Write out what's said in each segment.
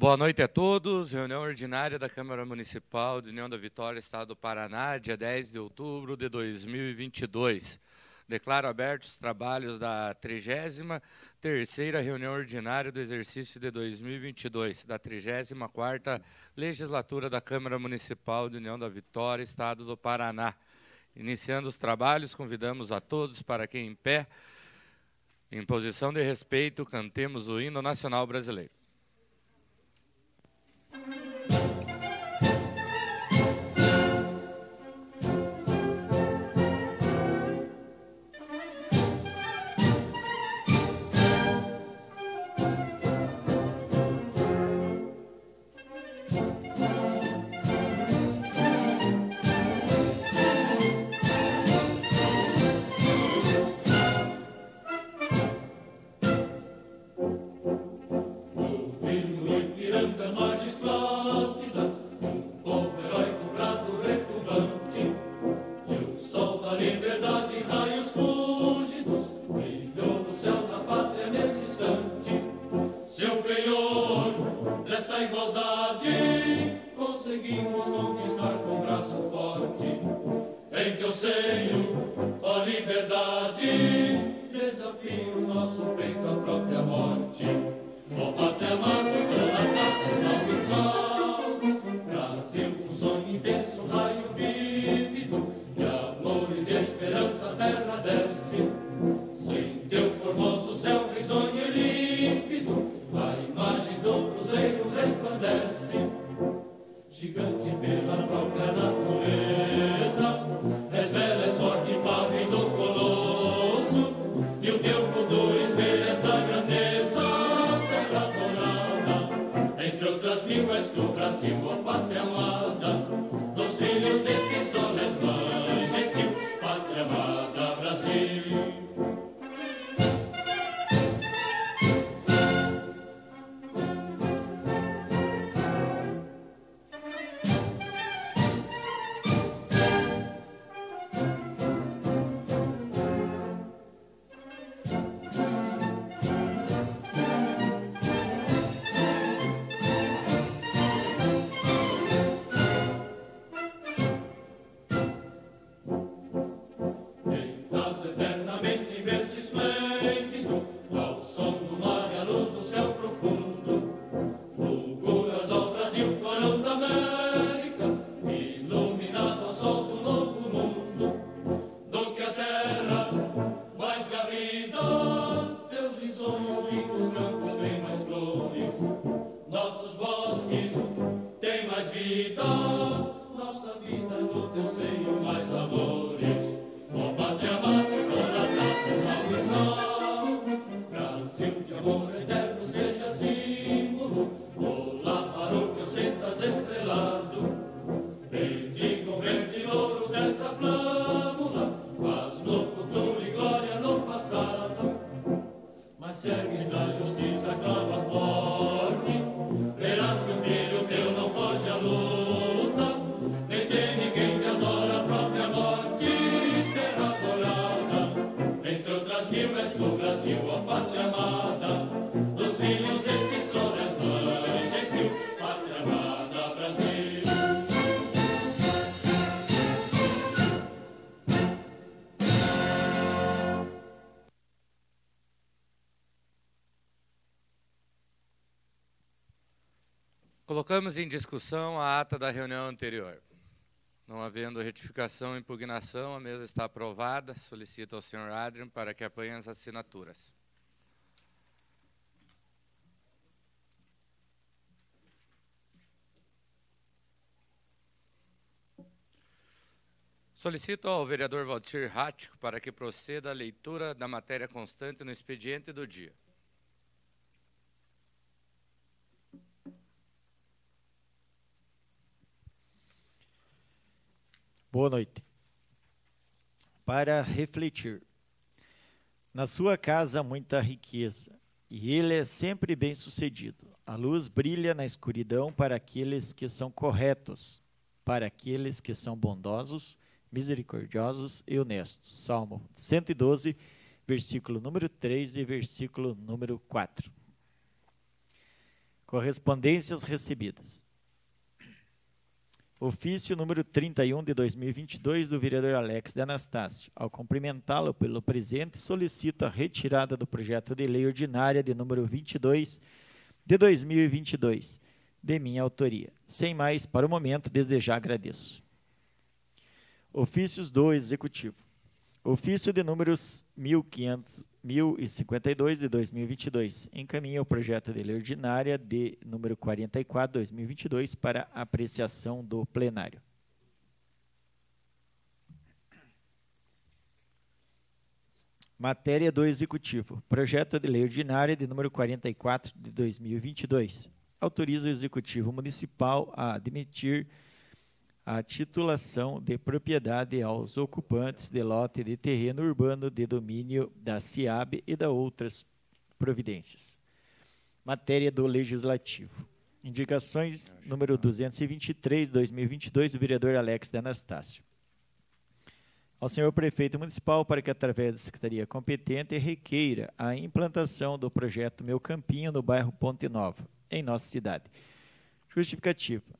Boa noite a todos. Reunião ordinária da Câmara Municipal de União da Vitória, Estado do Paraná, dia 10 de outubro de 2022. Declaro abertos os trabalhos da 33ª reunião ordinária do exercício de 2022 da 34ª legislatura da Câmara Municipal de União da Vitória, Estado do Paraná. Iniciando os trabalhos, convidamos a todos para que em pé, em posição de respeito, cantemos o hino nacional brasileiro. a imagem do Cruzeiro resplandece, gigante pela própria natureza. Colocamos em discussão a ata da reunião anterior. Não havendo retificação ou impugnação, a mesa está aprovada. Solicito ao senhor Adrian para que apanhe as assinaturas. Solicito ao vereador Valtir Rático para que proceda à leitura da matéria constante no expediente do dia. Boa noite. Para refletir. Na sua casa há muita riqueza, e ele é sempre bem-sucedido. A luz brilha na escuridão para aqueles que são corretos, para aqueles que são bondosos, misericordiosos e honestos. Salmo 112, versículo número 3 e versículo número 4. Correspondências recebidas. Ofício número 31 de 2022 do vereador Alex de Anastácio. Ao cumprimentá-lo pelo presente, solicito a retirada do projeto de lei ordinária de número 22 de 2022, de minha autoria. Sem mais, para o momento, desde já agradeço. Ofícios do Executivo. Ofício de números 1500 1052 de 2022. Encaminha o projeto de lei ordinária de número 44 de 2022 para apreciação do plenário. Matéria do Executivo. Projeto de lei ordinária de número 44 de 2022. Autoriza o Executivo Municipal a admitir a titulação de propriedade aos ocupantes de lote de terreno urbano de domínio da CIAB e da outras providências. Matéria do Legislativo. Indicações número 223, 2022, do vereador Alex de Anastácio. Ao senhor prefeito municipal, para que, através da secretaria competente, requeira a implantação do projeto Meu Campinho no bairro Ponte Nova, em nossa cidade. Justificativa.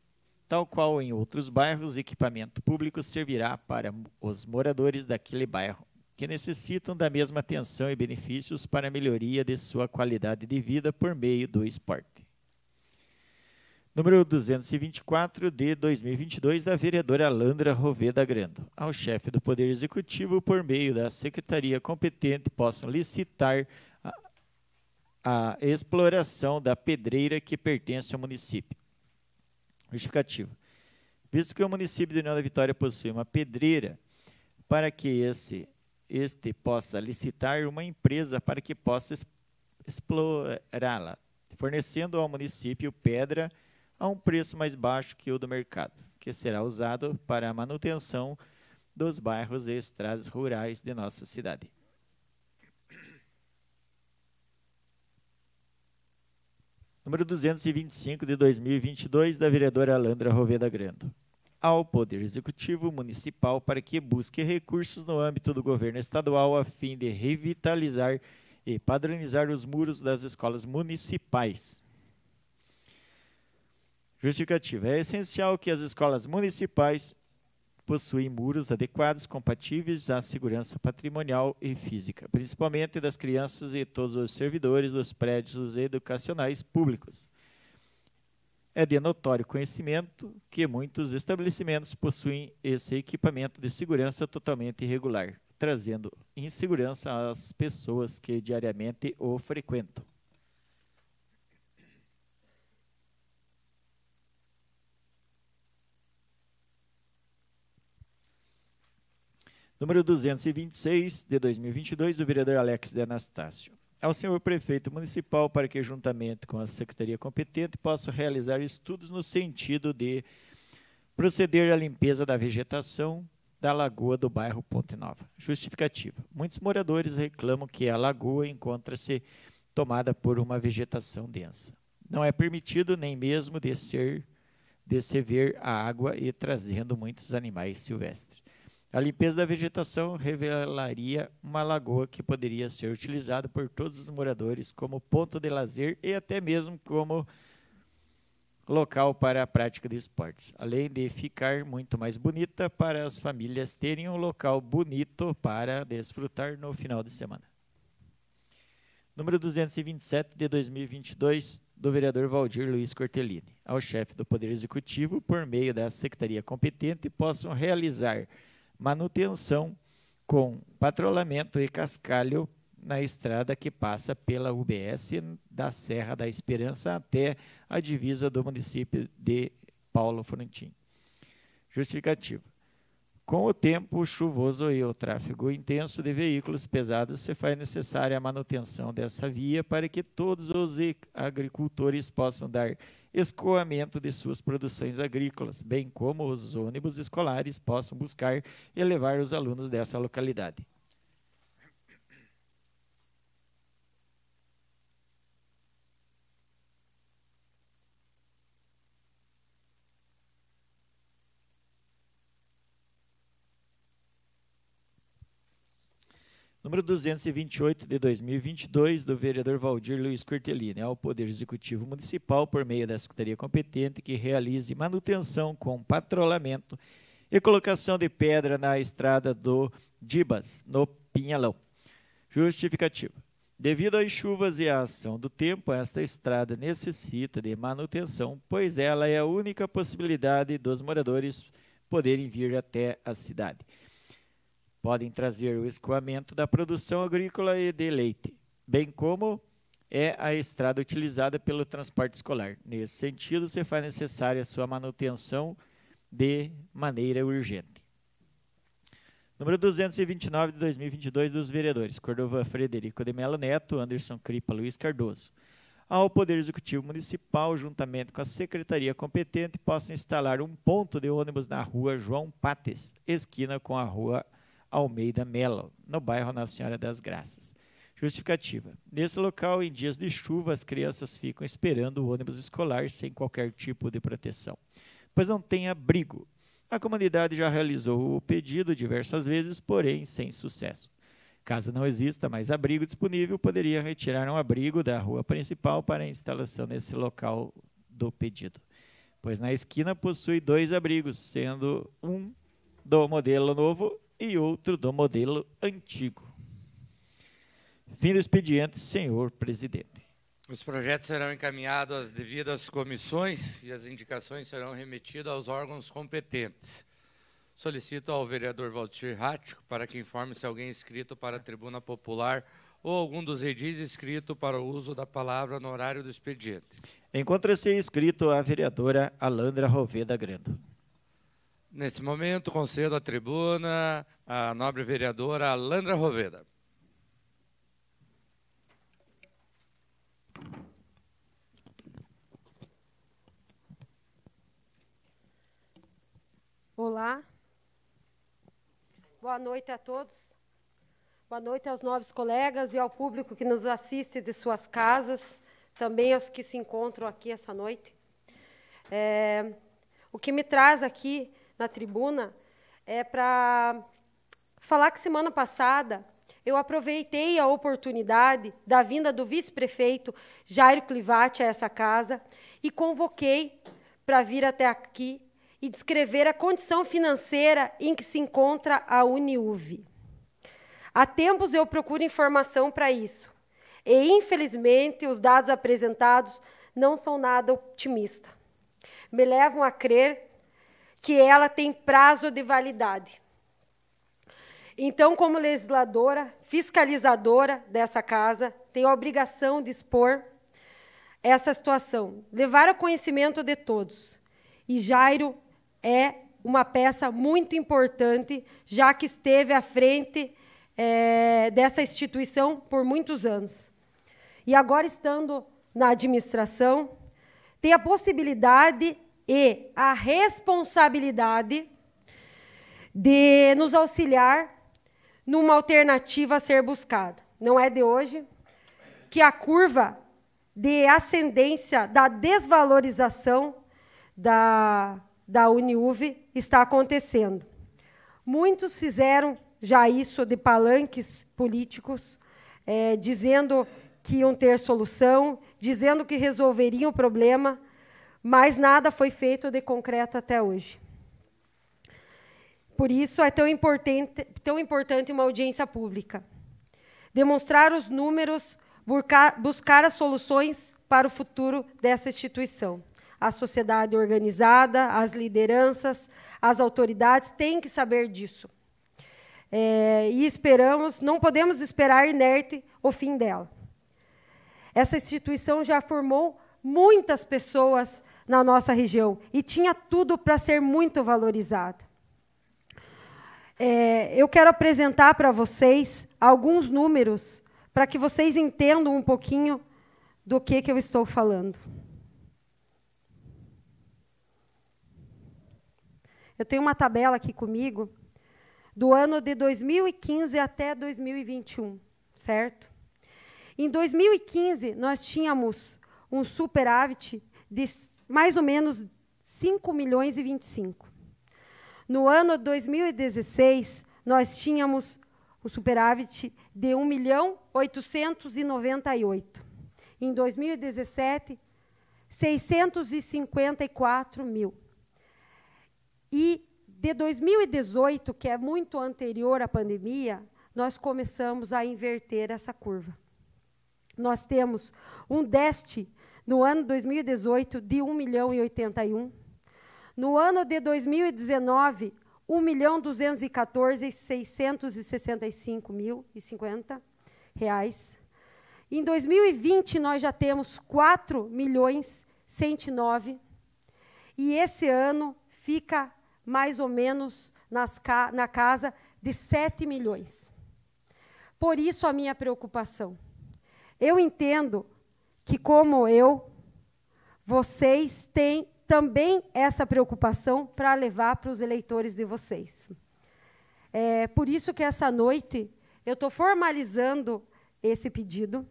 Tal qual em outros bairros, o equipamento público servirá para os moradores daquele bairro, que necessitam da mesma atenção e benefícios para a melhoria de sua qualidade de vida por meio do esporte. Número 224 de 2022 da vereadora Landra Roveda Grando. Ao chefe do Poder Executivo, por meio da secretaria competente, possam licitar a, a exploração da pedreira que pertence ao município Justificativa. Visto que o município de União da Vitória possui uma pedreira, para que esse, este possa licitar uma empresa para que possa explorá-la, fornecendo ao município pedra a um preço mais baixo que o do mercado, que será usado para a manutenção dos bairros e estradas rurais de nossa cidade. número 225 de 2022 da vereadora Alandra Roveda Grando, ao Poder Executivo Municipal para que busque recursos no âmbito do governo estadual a fim de revitalizar e padronizar os muros das escolas municipais. Justificativa: é essencial que as escolas municipais possuem muros adequados, compatíveis à segurança patrimonial e física, principalmente das crianças e todos os servidores dos prédios educacionais públicos. É de notório conhecimento que muitos estabelecimentos possuem esse equipamento de segurança totalmente irregular, trazendo insegurança às pessoas que diariamente o frequentam. número 226, de 2022, do vereador Alex de Anastácio. Ao senhor prefeito municipal, para que, juntamente com a secretaria competente, possa realizar estudos no sentido de proceder à limpeza da vegetação da lagoa do bairro Ponte Nova. Justificativa: muitos moradores reclamam que a lagoa encontra-se tomada por uma vegetação densa. Não é permitido nem mesmo descer, descer ver a água e trazendo muitos animais silvestres. A limpeza da vegetação revelaria uma lagoa que poderia ser utilizada por todos os moradores como ponto de lazer e até mesmo como local para a prática de esportes, além de ficar muito mais bonita para as famílias terem um local bonito para desfrutar no final de semana. Número 227 de 2022 do vereador Valdir Luiz Cortellini, ao chefe do Poder Executivo, por meio da secretaria competente, possam realizar manutenção com patrulhamento e cascalho na estrada que passa pela UBS da Serra da Esperança até a divisa do município de Paulo Frontin. Justificativa. Com o tempo chuvoso e o tráfego intenso de veículos pesados, se faz necessária a manutenção dessa via para que todos os agricultores possam dar escoamento de suas produções agrícolas, bem como os ônibus escolares possam buscar e levar os alunos dessa localidade. número 228 de 2022 do vereador Valdir Luiz Curtelini, ao Poder Executivo Municipal, por meio da Secretaria competente, que realize manutenção com patrulhamento e colocação de pedra na estrada do Dibas, no Pinhalão. Justificativa. Devido às chuvas e à ação do tempo, esta estrada necessita de manutenção, pois ela é a única possibilidade dos moradores poderem vir até a cidade podem trazer o escoamento da produção agrícola e de leite, bem como é a estrada utilizada pelo transporte escolar. Nesse sentido, se faz necessária sua manutenção de maneira urgente. Número 229 de 2022 dos vereadores: Cordova Frederico de Melo Neto, Anderson Cripa, Luiz Cardoso. Ao Poder Executivo Municipal, juntamente com a secretaria competente, possa instalar um ponto de ônibus na rua João Pates, esquina com a rua Almeida Mello, no bairro Nossa Senhora das Graças. Justificativa. Nesse local, em dias de chuva, as crianças ficam esperando o ônibus escolar sem qualquer tipo de proteção, pois não tem abrigo. A comunidade já realizou o pedido diversas vezes, porém sem sucesso. Caso não exista mais abrigo disponível, poderia retirar um abrigo da rua principal para a instalação nesse local do pedido. Pois na esquina possui dois abrigos, sendo um do modelo novo e outro do modelo antigo. Fim do expediente, senhor presidente. Os projetos serão encaminhados às devidas comissões e as indicações serão remetidas aos órgãos competentes. Solicito ao vereador Valtir Rático para que informe se alguém é inscrito para a tribuna popular ou algum dos edis inscrito para o uso da palavra no horário do expediente. Encontra-se inscrito a vereadora Alandra Roveda Grando. Nesse momento, concedo a tribuna à nobre vereadora Alandra Roveda. Olá, boa noite a todos, boa noite aos nobres colegas e ao público que nos assiste de suas casas, também aos que se encontram aqui essa noite. É, o que me traz aqui na tribuna é para falar que semana passada eu aproveitei a oportunidade da vinda do vice-prefeito Jairo Clivati a essa casa e convoquei para vir até aqui e descrever a condição financeira em que se encontra a Uniuv. Há tempos eu procuro informação para isso. E, infelizmente, os dados apresentados não são nada otimistas. Me levam a crer que ela tem prazo de validade. Então, como legisladora, fiscalizadora dessa casa, tenho a obrigação de expor essa situação, levar ao conhecimento de todos. E Jairo é uma peça muito importante, já que esteve à frente é, dessa instituição por muitos anos. E agora, estando na administração, tem a possibilidade e a responsabilidade de nos auxiliar numa alternativa a ser buscada. Não é de hoje que a curva de ascendência da desvalorização da, da Uniuve está acontecendo. Muitos fizeram já isso de palanques políticos, é, dizendo que iam ter solução, dizendo que resolveriam o problema, mas nada foi feito de concreto até hoje. Por isso é tão importante, tão importante uma audiência pública. Demonstrar os números, buscar, as soluções para o futuro dessa instituição. A sociedade organizada, as lideranças, as autoridades têm que saber disso. É, e esperamos, não podemos esperar inerte o fim dela. Essa instituição já formou muitas pessoas na nossa região e tinha tudo para ser muito valorizada. É, eu quero apresentar para vocês alguns números para que vocês entendam um pouquinho do que, que eu estou falando. Eu tenho uma tabela aqui comigo do ano de 2015 até 2021, certo? Em 2015, nós tínhamos um superávit de mais ou menos 5 milhões e 25. No ano 2016, nós tínhamos o superávit de 1 milhão 898. Em 2017, 654 mil. E de 2018, que é muito anterior à pandemia, nós começamos a inverter essa curva. Nós temos um déficit no ano 2018 de 1 milhão e 81. No ano de 2019, 1 milhão 214 665 mil e 50 reais. Em 2020 nós já temos 4 milhões 109 e esse ano fica mais ou menos nas, na casa de 7 milhões. Por isso a minha preocupação. Eu entendo que, como eu, vocês têm também essa preocupação para levar para os eleitores de vocês. É por isso que essa noite eu estou formalizando esse pedido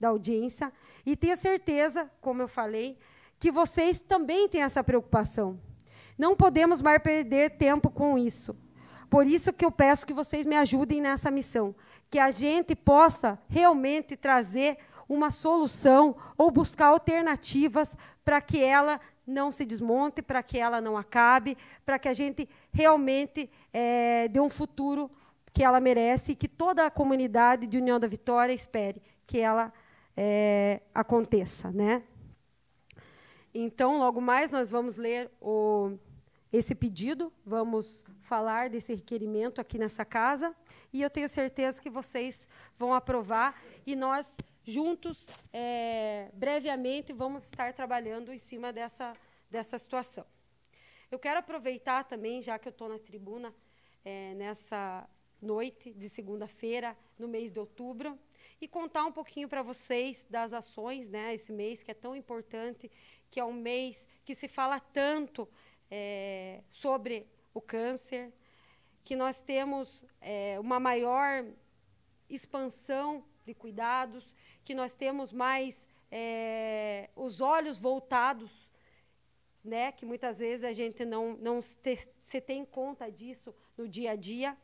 da audiência e tenho certeza, como eu falei, que vocês também têm essa preocupação. Não podemos mais perder tempo com isso. Por isso que eu peço que vocês me ajudem nessa missão, que a gente possa realmente trazer uma solução ou buscar alternativas para que ela não se desmonte, para que ela não acabe, para que a gente realmente é, dê um futuro que ela merece e que toda a comunidade de União da Vitória espere que ela é, aconteça. Né? Então, logo mais, nós vamos ler o, esse pedido, vamos falar desse requerimento aqui nessa casa, e eu tenho certeza que vocês vão aprovar e nós juntos, é, brevemente, vamos estar trabalhando em cima dessa, dessa situação. Eu quero aproveitar também, já que eu estou na tribuna, é, nessa noite de segunda-feira, no mês de outubro, e contar um pouquinho para vocês das ações, né, esse mês que é tão importante, que é um mês que se fala tanto é, sobre o câncer, que nós temos é, uma maior expansão de cuidados, que nós temos mais é, os olhos voltados, né? Que muitas vezes a gente não, não se tem conta disso no dia a dia.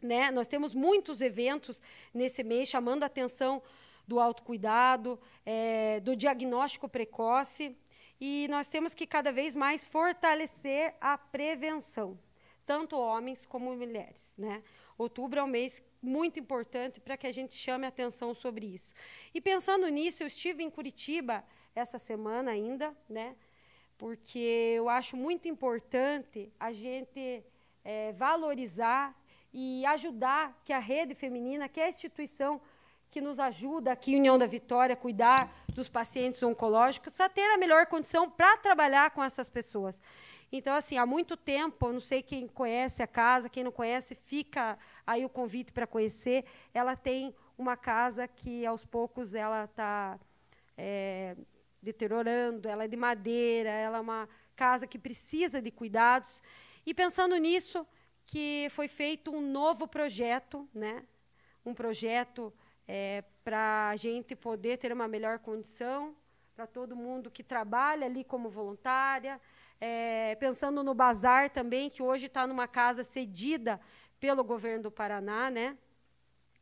Né? Nós temos muitos eventos nesse mês chamando a atenção do autocuidado, é, do diagnóstico precoce, e nós temos que cada vez mais fortalecer a prevenção, tanto homens como mulheres. Né? Outubro é um mês muito importante para que a gente chame atenção sobre isso. E pensando nisso, eu estive em Curitiba essa semana ainda, né? Porque eu acho muito importante a gente é, valorizar e ajudar que a rede feminina, que é a instituição que nos ajuda aqui, União da Vitória, a cuidar dos pacientes oncológicos, a ter a melhor condição para trabalhar com essas pessoas. Então, assim, há muito tempo, não sei quem conhece a casa, quem não conhece, fica aí o convite para conhecer. Ela tem uma casa que, aos poucos, ela está é, deteriorando, ela é de madeira, ela é uma casa que precisa de cuidados. E pensando nisso, que foi feito um novo projeto, né? um projeto é, para a gente poder ter uma melhor condição, para todo mundo que trabalha ali como voluntária, é, pensando no bazar também, que hoje está numa casa cedida pelo governo do Paraná, né?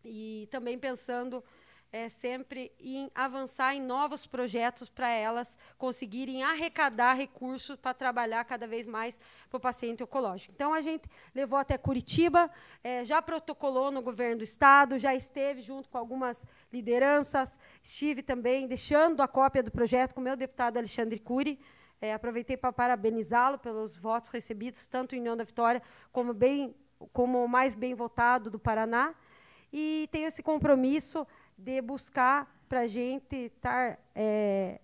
E também pensando é, sempre em avançar em novos projetos para elas conseguirem arrecadar recursos para trabalhar cada vez mais para o paciente oncológico. Então, a gente levou até Curitiba, é, já protocolou no governo do Estado, já esteve junto com algumas lideranças, estive também deixando a cópia do projeto com o meu deputado Alexandre Cury, é, aproveitei para parabenizá-lo pelos votos recebidos, tanto em União da Vitória como bem como o mais bem votado do Paraná. E tenho esse compromisso de buscar para a gente estar, é,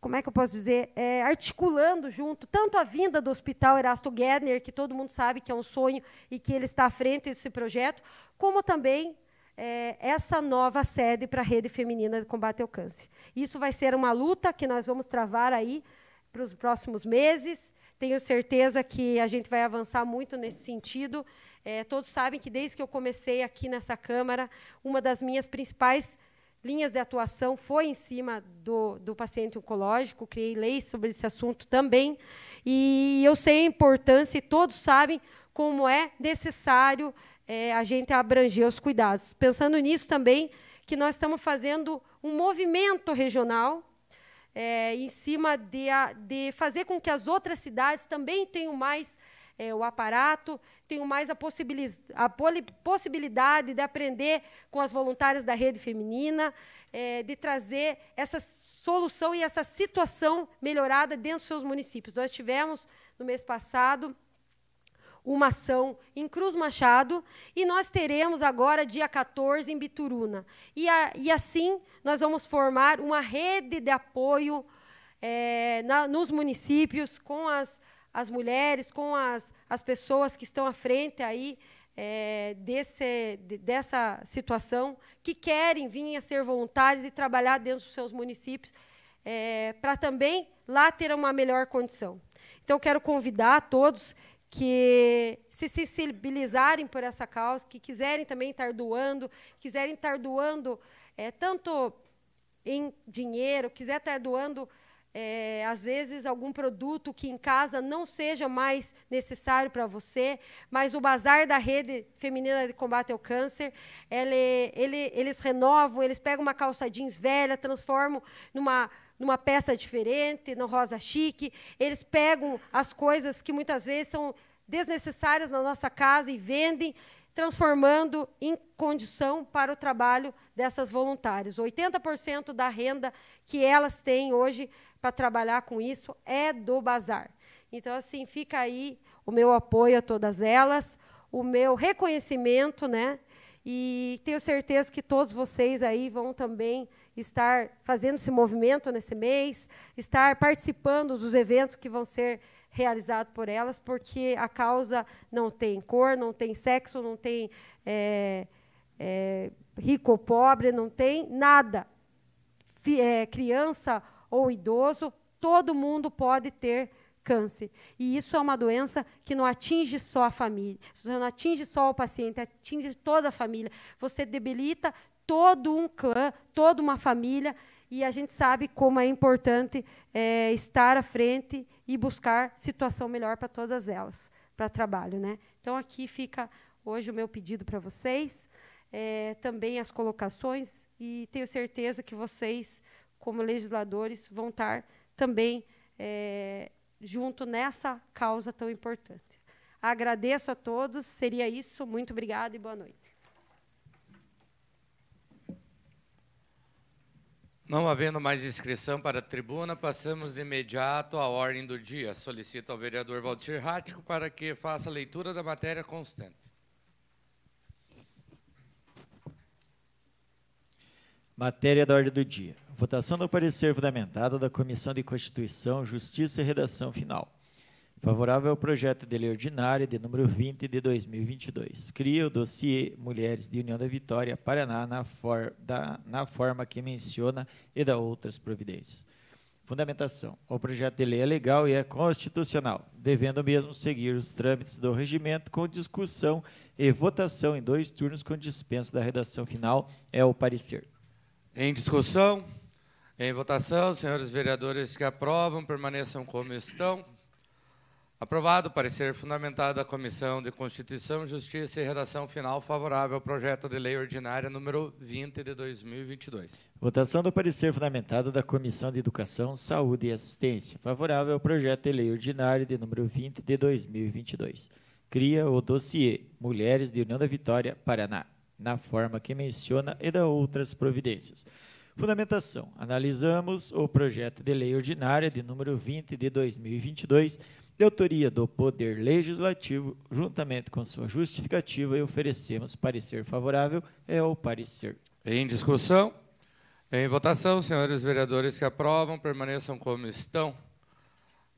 como é que eu posso dizer, é, articulando junto, tanto a vinda do Hospital Erasto Gedner, que todo mundo sabe que é um sonho e que ele está à frente desse projeto, como também é, essa nova sede para a Rede Feminina de Combate ao Câncer. Isso vai ser uma luta que nós vamos travar aí para os próximos meses. Tenho certeza que a gente vai avançar muito nesse sentido. É, todos sabem que desde que eu comecei aqui nessa Câmara, uma das minhas principais linhas de atuação foi em cima do, do paciente oncológico, criei leis sobre esse assunto também, e eu sei a importância, e todos sabem como é necessário é, a gente abranger os cuidados. Pensando nisso também, que nós estamos fazendo um movimento regional é, em cima de, a, de, fazer com que as outras cidades também tenham mais é, o aparato, tenham mais a, possibili a possibilidade de aprender com as voluntárias da rede feminina, é, de trazer essa solução e essa situação melhorada dentro dos seus municípios. Nós tivemos, no mês passado, uma ação em Cruz Machado e nós teremos agora dia 14 em Bituruna. E, a, e assim nós vamos formar uma rede de apoio é, na, nos municípios com as, as mulheres, com as, as pessoas que estão à frente aí é, desse, de, dessa situação, que querem vir a ser voluntários e trabalhar dentro dos seus municípios é, eh, para também lá ter uma melhor condição. Então, quero convidar todos que se sensibilizarem por essa causa, que quiserem também estar doando, quiserem estar doando é, tanto em dinheiro, quiser estar doando, é, às vezes, algum produto que em casa não seja mais necessário para você, mas o Bazar da Rede Feminina de Combate ao Câncer, ele, ele, eles renovam, eles pegam uma calça jeans velha, transformam numa numa peça diferente, no rosa chique. Eles pegam as coisas que muitas vezes são desnecessárias na nossa casa e vendem, transformando em condição para o trabalho dessas voluntárias. 80% da renda que elas têm hoje para trabalhar com isso é do bazar. Então, assim, fica aí o meu apoio a todas elas, o meu reconhecimento, né? E tenho certeza que todos vocês aí vão também estar fazendo esse movimento nesse mês, estar participando dos eventos que vão ser realizado por elas, porque a causa não tem cor, não tem sexo, não tem é, é, rico ou pobre, não tem nada. F é, criança ou idoso, todo mundo pode ter câncer. E isso é uma doença que não atinge só a família, não atinge só o paciente, atinge toda a família. Você debilita todo um clã, toda uma família e a gente sabe como é importante é, estar à frente e buscar situação melhor para todas elas, para trabalho. Né? Então, aqui fica hoje o meu pedido para vocês, é, também as colocações, e tenho certeza que vocês, como legisladores, vão estar também é, junto nessa causa tão importante. Agradeço a todos, seria isso, muito obrigada e boa noite. Não havendo mais inscrição para a tribuna, passamos de imediato à ordem do dia. Solicito ao vereador Valdir Rático para que faça a leitura da matéria constante. Matéria da ordem do dia. Votação do parecer fundamentado da Comissão de Constituição, Justiça e Redação Final Favorável ao projeto de lei ordinária de número 20 de 2022. Cria o dossiê Mulheres de União da Vitória, Paraná, na, for, da, na forma que menciona e da outras providências. Fundamentação. O projeto de lei é legal e é constitucional, devendo mesmo seguir os trâmites do regimento com discussão e votação em dois turnos com dispensa da redação final. É o parecer. Em discussão, em votação, senhores vereadores que aprovam, permaneçam como estão. Aprovado o parecer fundamentado da Comissão de Constituição, Justiça e Redação Final favorável ao projeto de lei ordinária número 20 de 2022. Votação do parecer fundamentado da Comissão de Educação, Saúde e Assistência favorável ao projeto de lei ordinária de número 20 de 2022. Cria o dossiê Mulheres de União da Vitória, Paraná, na forma que menciona e da outras providências. Fundamentação. Analisamos o projeto de lei ordinária de número 20 de 2022 de autoria do Poder Legislativo, juntamente com sua justificativa, e oferecemos parecer favorável, é o parecer. Em discussão, em votação, senhores vereadores que aprovam, permaneçam como estão.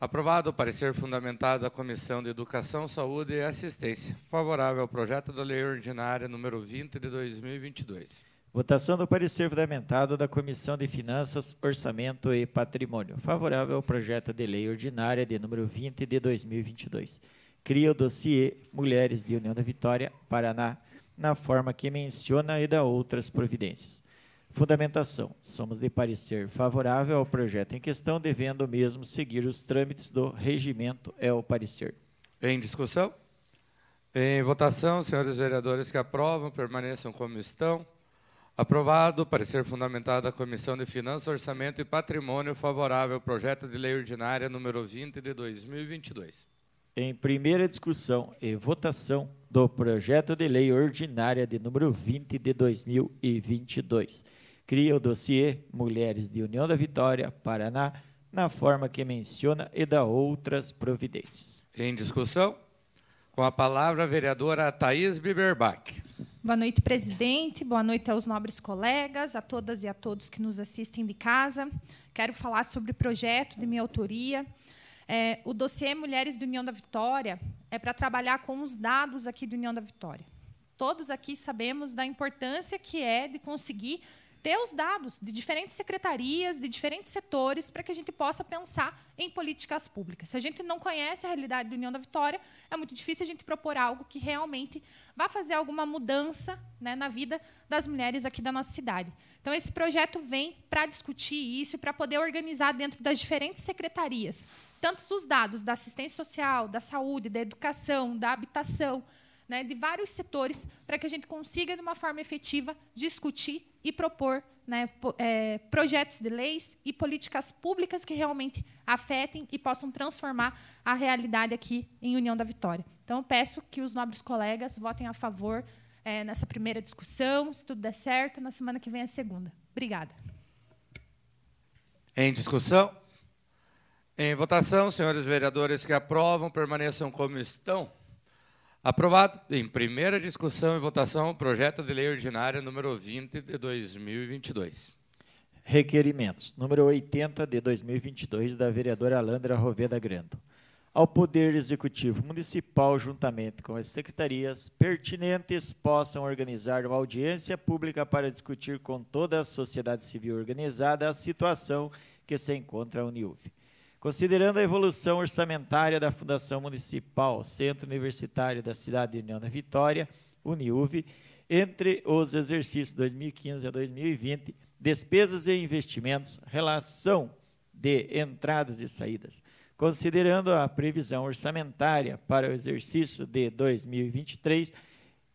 Aprovado o parecer fundamentado da Comissão de Educação, Saúde e Assistência, favorável ao projeto da lei ordinária número 20 de 2022. Votação do parecer fundamentado da Comissão de Finanças, Orçamento e Patrimônio, favorável ao projeto de lei ordinária de número 20 de 2022. Cria o dossiê Mulheres de União da Vitória, Paraná, na forma que menciona e da outras providências. Fundamentação. Somos de parecer favorável ao projeto em questão, devendo mesmo seguir os trâmites do regimento é o parecer. Em discussão? Em votação, senhores vereadores que aprovam, permaneçam como estão. Aprovado parecer fundamentado da Comissão de Finanças, Orçamento e Patrimônio favorável ao projeto de lei ordinária número 20 de 2022. Em primeira discussão e votação do projeto de lei ordinária de número 20 de 2022. Cria o dossiê Mulheres de União da Vitória, Paraná, na forma que menciona e dá outras providências. Em discussão, com a palavra a vereadora Thaís Biberbach. Boa noite, presidente. Boa noite aos nobres colegas, a todas e a todos que nos assistem de casa. Quero falar sobre o projeto de minha autoria. É, o dossiê Mulheres da União da Vitória é para trabalhar com os dados aqui da União da Vitória. Todos aqui sabemos da importância que é de conseguir ter os dados de diferentes secretarias, de diferentes setores, para que a gente possa pensar em políticas públicas. Se a gente não conhece a realidade da União da Vitória, é muito difícil a gente propor algo que realmente vá fazer alguma mudança né, na vida das mulheres aqui da nossa cidade. Então, esse projeto vem para discutir isso e para poder organizar dentro das diferentes secretarias, tanto os dados da assistência social, da saúde, da educação, da habitação, né, de vários setores, para que a gente consiga, de uma forma efetiva, discutir e propor né, é, projetos de leis e políticas públicas que realmente afetem e possam transformar a realidade aqui em União da Vitória. Então, peço que os nobres colegas votem a favor é, nessa primeira discussão, se tudo der certo, na semana que vem a é segunda. Obrigada. Em discussão? Em votação, senhores vereadores que aprovam, permaneçam como estão. Aprovado em primeira discussão e votação o projeto de lei ordinária número 20 de 2022. Requerimentos. Número 80 de 2022 da vereadora Alandra Roveda Grando. Ao Poder Executivo Municipal, juntamente com as secretarias pertinentes, possam organizar uma audiência pública para discutir com toda a sociedade civil organizada a situação que se encontra a Uniuve Considerando a evolução orçamentária da Fundação Municipal Centro Universitário da Cidade de União da Vitória, Uniuv, entre os exercícios 2015 a 2020, despesas e investimentos, relação de entradas e saídas. Considerando a previsão orçamentária para o exercício de 2023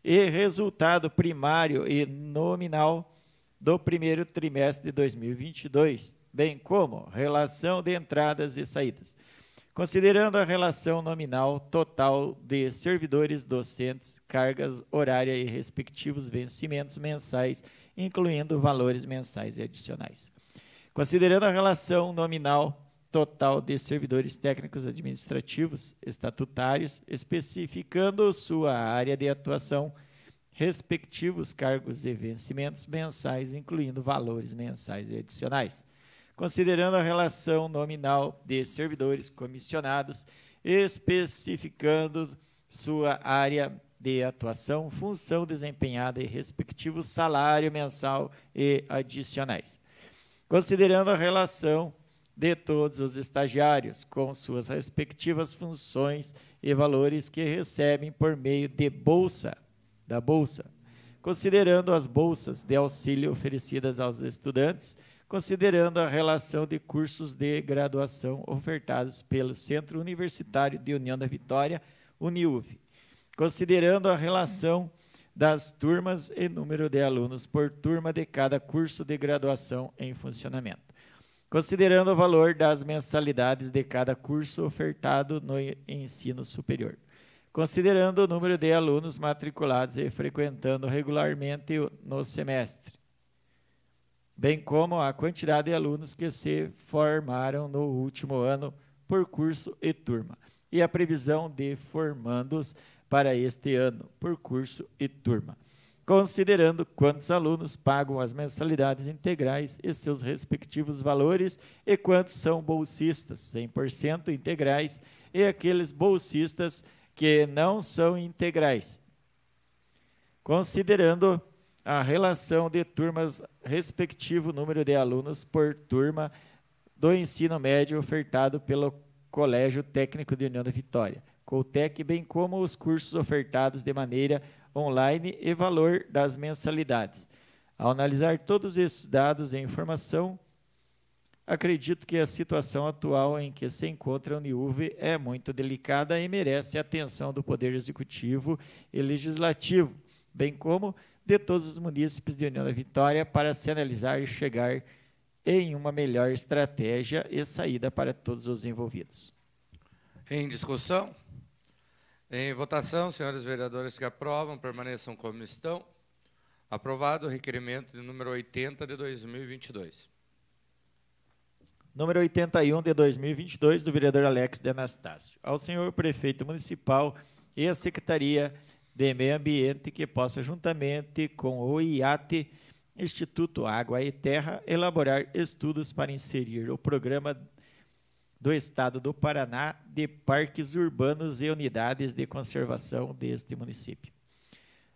e resultado primário e nominal do primeiro trimestre de 2022, bem como relação de entradas e saídas, considerando a relação nominal total de servidores, docentes, cargas horária e respectivos vencimentos mensais, incluindo valores mensais e adicionais. Considerando a relação nominal total de servidores técnicos administrativos estatutários, especificando sua área de atuação, respectivos cargos e vencimentos mensais, incluindo valores mensais e adicionais considerando a relação nominal de servidores comissionados, especificando sua área de atuação, função desempenhada e respectivo salário mensal e adicionais. Considerando a relação de todos os estagiários com suas respectivas funções e valores que recebem por meio de bolsa, da bolsa. Considerando as bolsas de auxílio oferecidas aos estudantes considerando a relação de cursos de graduação ofertados pelo Centro Universitário de União da Vitória, UNIUV, considerando a relação das turmas e número de alunos por turma de cada curso de graduação em funcionamento, considerando o valor das mensalidades de cada curso ofertado no ensino superior, considerando o número de alunos matriculados e frequentando regularmente no semestre, bem como a quantidade de alunos que se formaram no último ano por curso e turma, e a previsão de formandos para este ano por curso e turma, considerando quantos alunos pagam as mensalidades integrais e seus respectivos valores e quantos são bolsistas 100% integrais e aqueles bolsistas que não são integrais. Considerando a relação de turmas, respectivo número de alunos por turma do ensino médio ofertado pelo Colégio Técnico de União da Vitória, Coltec, bem como os cursos ofertados de maneira online e valor das mensalidades. Ao analisar todos esses dados e informação, acredito que a situação atual em que se encontra a Uniuve é muito delicada e merece a atenção do Poder Executivo e Legislativo, bem como de todos os municípios de União da Vitória para se analisar e chegar em uma melhor estratégia e saída para todos os envolvidos. Em discussão? Em votação, senhores vereadores que aprovam, permaneçam como estão. Aprovado o requerimento de número 80 de 2022. Número 81 de 2022, do vereador Alex de Anastácio. Ao senhor prefeito municipal e à secretaria de Meio Ambiente, que possa, juntamente com o IAT, Instituto Água e Terra, elaborar estudos para inserir o programa do Estado do Paraná de parques urbanos e unidades de conservação deste município.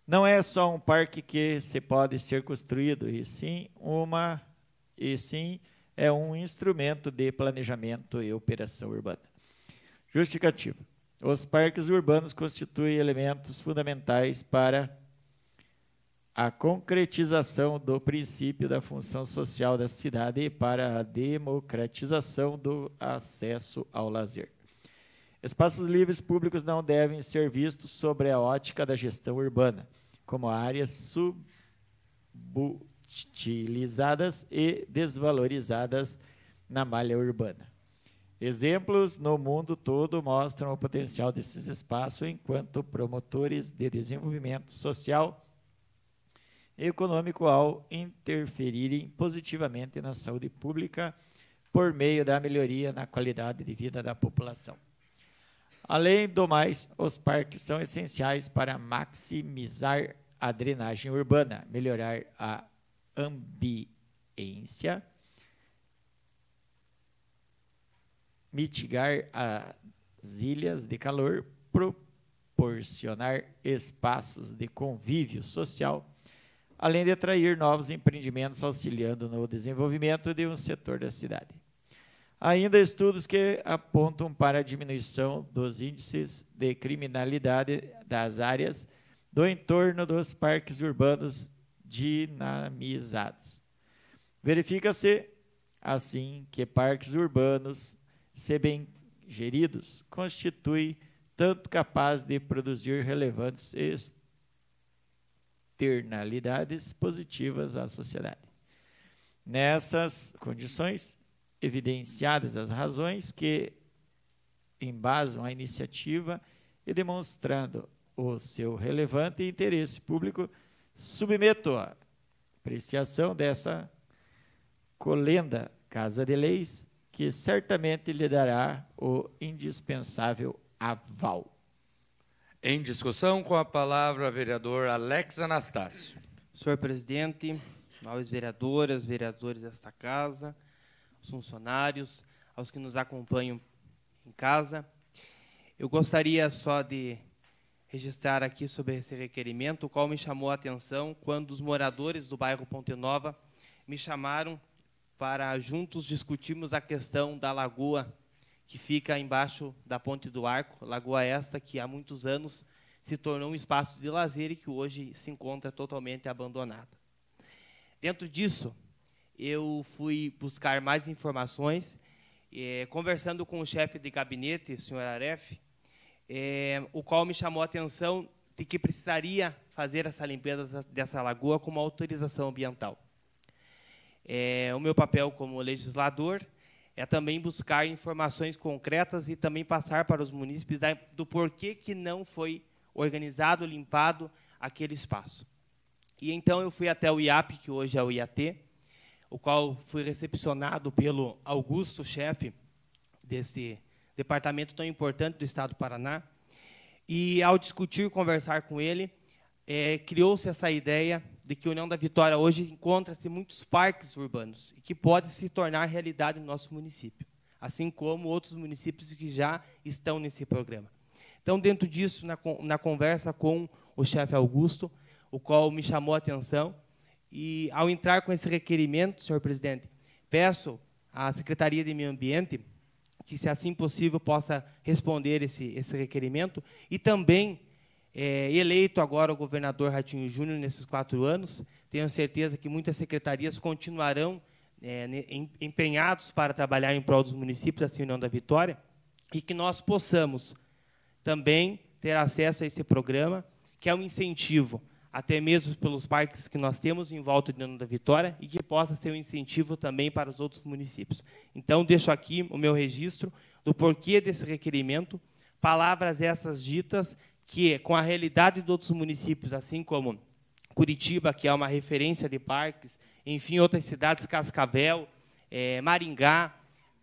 Não é só um parque que se pode ser construído, e sim uma e sim é um instrumento de planejamento e operação urbana. Justificativa. Os parques urbanos constituem elementos fundamentais para a concretização do princípio da função social da cidade e para a democratização do acesso ao lazer. Espaços livres públicos não devem ser vistos sobre a ótica da gestão urbana, como áreas subutilizadas e desvalorizadas na malha urbana. Exemplos no mundo todo mostram o potencial desses espaços enquanto promotores de desenvolvimento social e econômico ao interferirem positivamente na saúde pública por meio da melhoria na qualidade de vida da população. Além do mais, os parques são essenciais para maximizar a drenagem urbana, melhorar a ambiência mitigar as ilhas de calor, proporcionar espaços de convívio social, além de atrair novos empreendimentos auxiliando no desenvolvimento de um setor da cidade. Ainda estudos que apontam para a diminuição dos índices de criminalidade das áreas do entorno dos parques urbanos dinamizados. Verifica-se, assim, que parques urbanos se bem geridos, constitui tanto capaz de produzir relevantes externalidades positivas à sociedade. Nessas condições, evidenciadas as razões que embasam a iniciativa e demonstrando o seu relevante interesse público, submeto a apreciação dessa colenda Casa de Leis que certamente lhe dará o indispensável aval. Em discussão com a palavra, vereador Alex Anastácio. Senhor presidente, nós vereadoras, vereadores desta casa, funcionários, aos que nos acompanham em casa, eu gostaria só de registrar aqui sobre esse requerimento, o qual me chamou a atenção quando os moradores do bairro Ponte Nova me chamaram para juntos discutirmos a questão da lagoa que fica embaixo da Ponte do Arco, lagoa esta que há muitos anos se tornou um espaço de lazer e que hoje se encontra totalmente abandonada. Dentro disso, eu fui buscar mais informações, eh, conversando com o chefe de gabinete, o senhor Aref, eh, o qual me chamou a atenção de que precisaria fazer essa limpeza dessa lagoa com uma autorização ambiental. É, o meu papel como legislador é também buscar informações concretas e também passar para os munícipes do porquê que não foi organizado, limpado aquele espaço. E então eu fui até o IAP, que hoje é o IAT, o qual fui recepcionado pelo Augusto, chefe desse departamento tão importante do Estado do Paraná. E ao discutir, conversar com ele, é, criou-se essa ideia de que a União da Vitória hoje encontra-se muitos parques urbanos e que pode se tornar realidade no nosso município, assim como outros municípios que já estão nesse programa. Então, dentro disso, na, na conversa com o chefe Augusto, o qual me chamou a atenção, e ao entrar com esse requerimento, senhor presidente, peço à Secretaria de Meio Ambiente que, se assim possível, possa responder esse, esse requerimento e também é, eleito agora o governador Ratinho Júnior nesses quatro anos, tenho certeza que muitas secretarias continuarão é, empenhados para trabalhar em prol dos municípios, assim, União da Vitória, e que nós possamos também ter acesso a esse programa, que é um incentivo, até mesmo pelos parques que nós temos em volta de União da Vitória, e que possa ser um incentivo também para os outros municípios. Então, deixo aqui o meu registro do porquê desse requerimento, palavras essas ditas que, com a realidade de outros municípios, assim como Curitiba, que é uma referência de parques, enfim, outras cidades, Cascavel, é, Maringá,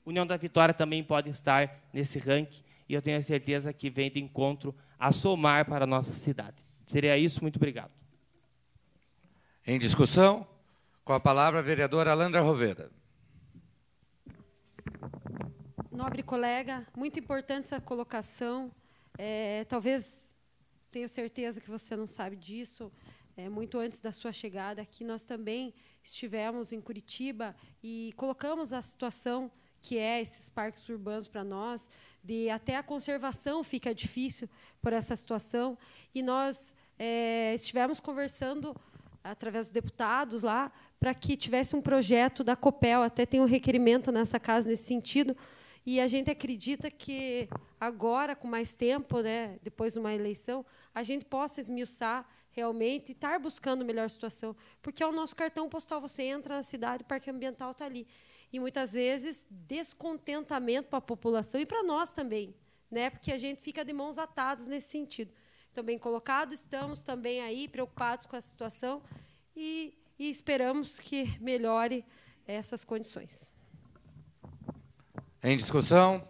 União da Vitória também pode estar nesse ranking, e eu tenho certeza que vem de encontro a somar para a nossa cidade. Seria isso, muito obrigado. Em discussão, com a palavra a vereadora Alandra Roveda. Nobre colega, muito importante essa colocação. É, talvez tenho certeza que você não sabe disso. É, muito antes da sua chegada aqui, nós também estivemos em Curitiba e colocamos a situação que é esses parques urbanos para nós, de até a conservação fica difícil por essa situação. E nós é, estivemos conversando através dos deputados lá para que tivesse um projeto da Copel, até tem um requerimento nessa casa nesse sentido. E a gente acredita que agora, com mais tempo, né, depois de uma eleição, a gente possa esmiuçar realmente e estar buscando melhor situação. Porque é o nosso cartão postal, você entra na cidade, o parque ambiental está ali. E muitas vezes descontentamento para a população e para nós também, né? porque a gente fica de mãos atadas nesse sentido. Então, bem colocado, estamos também aí preocupados com a situação e, e esperamos que melhore essas condições. Em discussão?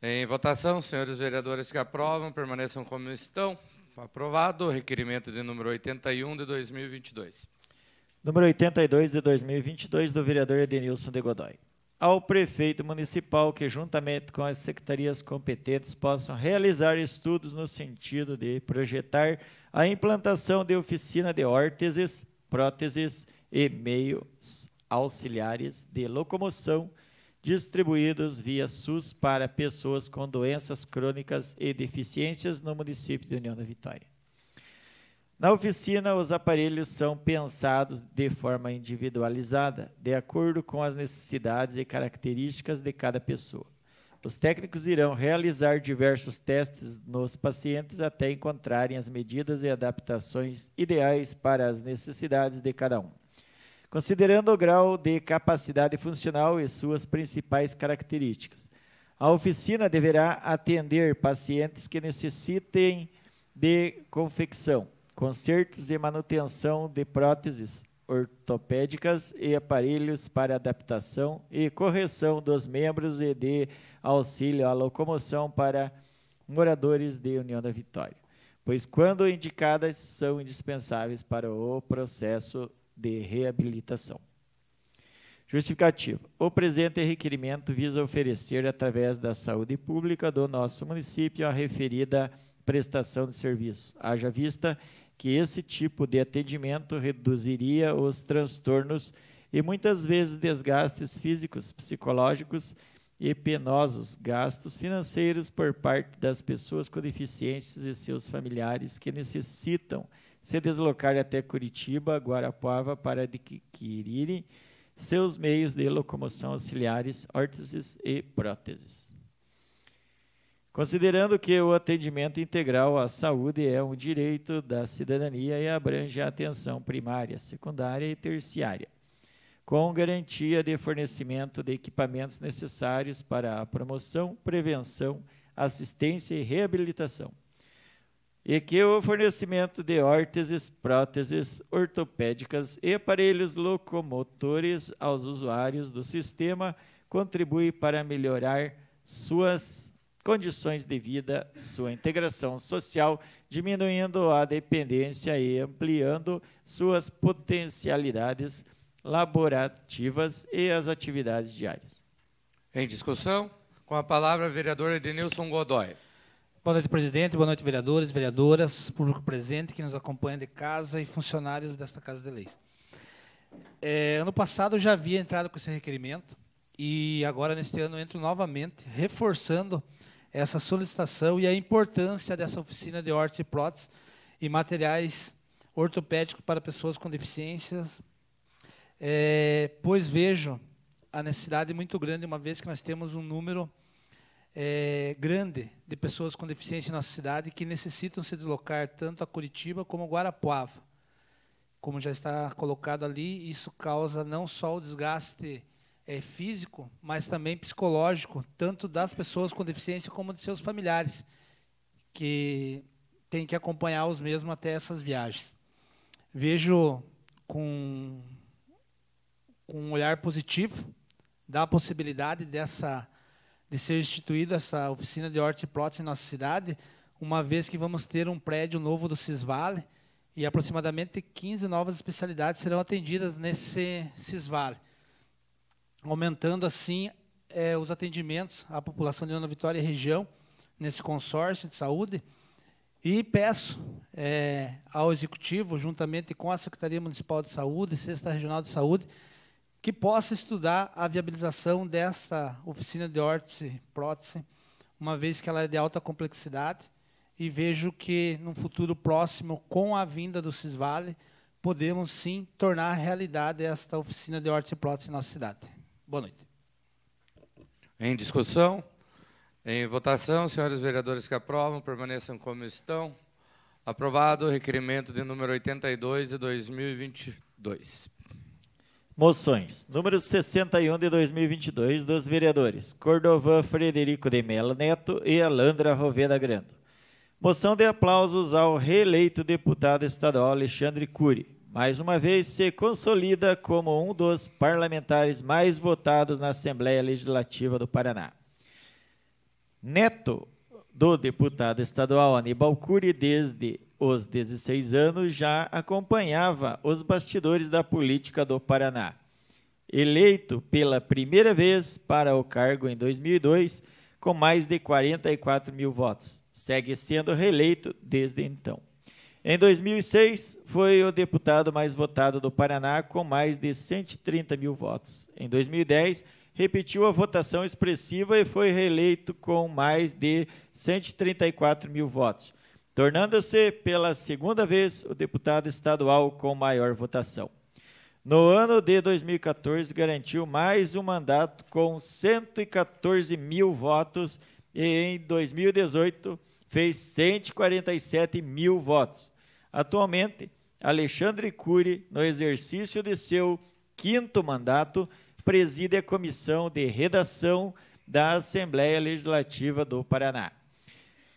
Em votação, senhores vereadores que aprovam, permaneçam como estão. Aprovado o requerimento de número 81 de 2022. Número 82 de 2022 do vereador Edenilson de Godoy. Ao prefeito municipal que, juntamente com as secretarias competentes, possam realizar estudos no sentido de projetar a implantação de oficina de órteses, próteses e meios auxiliares de locomoção distribuídos via SUS para pessoas com doenças crônicas e deficiências no município de União da Vitória. Na oficina, os aparelhos são pensados de forma individualizada, de acordo com as necessidades e características de cada pessoa. Os técnicos irão realizar diversos testes nos pacientes até encontrarem as medidas e adaptações ideais para as necessidades de cada um considerando o grau de capacidade funcional e suas principais características. A oficina deverá atender pacientes que necessitem de confecção, consertos e manutenção de próteses ortopédicas e aparelhos para adaptação e correção dos membros e de auxílio à locomoção para moradores de União da Vitória, pois quando indicadas são indispensáveis para o processo de reabilitação. Justificativa. O presente requerimento visa oferecer, através da saúde pública do nosso município, a referida prestação de serviço. Haja vista que esse tipo de atendimento reduziria os transtornos e muitas vezes desgastes físicos, psicológicos e penosos gastos financeiros por parte das pessoas com deficiências e seus familiares que necessitam se deslocar até Curitiba, Guarapuava, para adquirirem seus meios de locomoção auxiliares, órteses e próteses. Considerando que o atendimento integral à saúde é um direito da cidadania e abrange a atenção primária, secundária e terciária, com garantia de fornecimento de equipamentos necessários para a promoção, prevenção, assistência e reabilitação e que o fornecimento de órteses, próteses ortopédicas e aparelhos locomotores aos usuários do sistema contribui para melhorar suas condições de vida, sua integração social, diminuindo a dependência e ampliando suas potencialidades laborativas e as atividades diárias. Em discussão, com a palavra, o vereador Edenilson Godoy. Boa noite, presidente. Boa noite, vereadores, vereadoras, público presente que nos acompanha de casa e funcionários desta Casa de Leis. É, ano passado eu já havia entrado com esse requerimento e agora, neste ano, entro novamente, reforçando essa solicitação e a importância dessa oficina de hortes e próteses e materiais ortopédicos para pessoas com deficiências, é, pois vejo a necessidade muito grande, uma vez que nós temos um número é, grande de pessoas com deficiência na nossa cidade que necessitam se deslocar tanto a Curitiba como a Guarapuava. Como já está colocado ali, isso causa não só o desgaste é, físico, mas também psicológico, tanto das pessoas com deficiência como de seus familiares, que têm que acompanhar os mesmos até essas viagens. Vejo com, com um olhar positivo da possibilidade dessa de ser instituída essa oficina de hortifruti em nossa cidade, uma vez que vamos ter um prédio novo do Cisvale e aproximadamente 15 novas especialidades serão atendidas nesse Cisvale, aumentando assim é, os atendimentos à população de Ana Vitória e região nesse consórcio de saúde. E peço é, ao Executivo, juntamente com a Secretaria Municipal de Saúde e Sexta Regional de Saúde, que possa estudar a viabilização dessa oficina de órtese prótese, uma vez que ela é de alta complexidade, e vejo que no futuro próximo, com a vinda do Cisvale, podemos sim tornar realidade esta oficina de órtese prótese na nossa cidade. Boa noite. Em discussão, em votação, senhores vereadores que aprovam, permaneçam como estão. Aprovado o requerimento de número 82 de 2022. Moções. Número 61 de 2022 dos vereadores Cordovan Frederico de Mello Neto e Alandra Roveda Grando. Moção de aplausos ao reeleito deputado estadual Alexandre Cury. Mais uma vez se consolida como um dos parlamentares mais votados na Assembleia Legislativa do Paraná. Neto do deputado estadual Aníbal Cury desde os 16 anos, já acompanhava os bastidores da política do Paraná. Eleito pela primeira vez para o cargo em 2002, com mais de 44 mil votos. Segue sendo reeleito desde então. Em 2006, foi o deputado mais votado do Paraná, com mais de 130 mil votos. Em 2010, repetiu a votação expressiva e foi reeleito com mais de 134 mil votos tornando-se pela segunda vez o deputado estadual com maior votação. No ano de 2014, garantiu mais um mandato com 114 mil votos e em 2018 fez 147 mil votos. Atualmente, Alexandre Cury, no exercício de seu quinto mandato, preside a Comissão de Redação da Assembleia Legislativa do Paraná.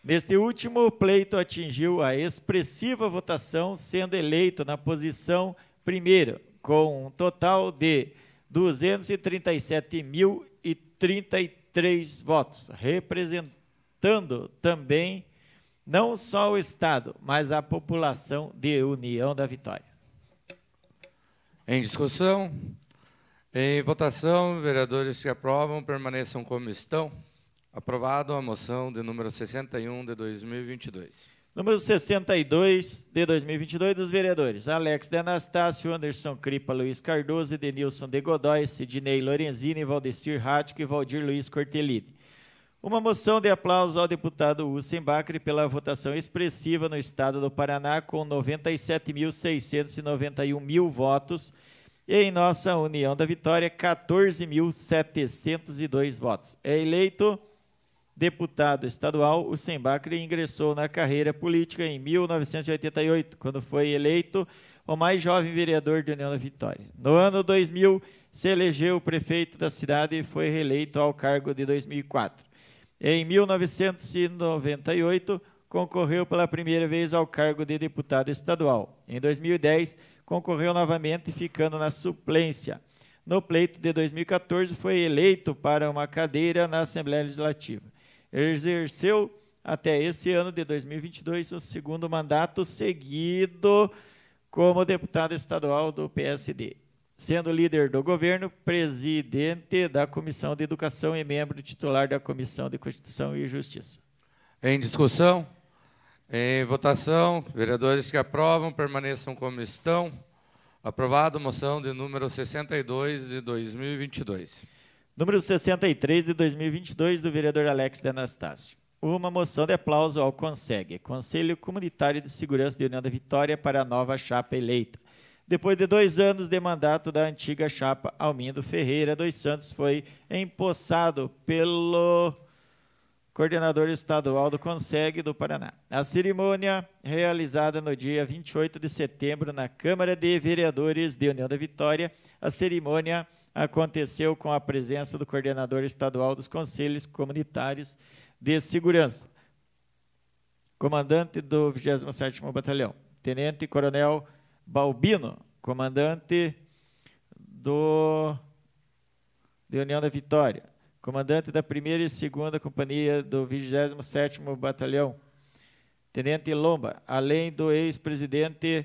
Neste último, pleito atingiu a expressiva votação, sendo eleito na posição primeira, com um total de 237.033 votos, representando também não só o Estado, mas a população de União da Vitória. Em discussão, em votação, vereadores que aprovam permaneçam como estão. Aprovado a moção de número 61 de 2022. Número 62 de 2022 dos vereadores Alex de Anastácio, Anderson Cripa, Luiz Cardoso, Denilson de Godói, Sidney Lorenzini, Valdecir Rático e Valdir Luiz Cortelini. Uma moção de aplauso ao deputado Hussein Bacri pela votação expressiva no estado do Paraná com 97.691 mil votos e em nossa União da Vitória 14.702 votos. É eleito Deputado estadual, o Sembacre ingressou na carreira política em 1988, quando foi eleito o mais jovem vereador de União da Vitória. No ano 2000, se elegeu prefeito da cidade e foi reeleito ao cargo de 2004. Em 1998, concorreu pela primeira vez ao cargo de deputado estadual. Em 2010, concorreu novamente, ficando na suplência. No pleito de 2014, foi eleito para uma cadeira na Assembleia Legislativa. Exerceu até esse ano de 2022 o segundo mandato seguido como deputado estadual do PSD. Sendo líder do governo, presidente da Comissão de Educação e membro titular da Comissão de Constituição e Justiça. Em discussão? Em votação, vereadores que aprovam permaneçam como estão. Aprovado moção de número 62 de 2022. Número 63 de 2022 do vereador Alex de Anastácio. Uma moção de aplauso ao CONSEG, Conselho Comunitário de Segurança de União da Vitória para a nova chapa eleita. Depois de dois anos de mandato da antiga chapa Almindo Ferreira dos Santos, foi empossado pelo coordenador estadual do CONSEG do Paraná. A cerimônia, realizada no dia 28 de setembro na Câmara de Vereadores de União da Vitória, a cerimônia aconteceu com a presença do coordenador estadual dos Conselhos Comunitários de Segurança, comandante do 27º Batalhão, Tenente Coronel Balbino, comandante do de União da Vitória, comandante da 1 e 2 Companhia do 27º Batalhão, Tenente Lomba, além do ex-presidente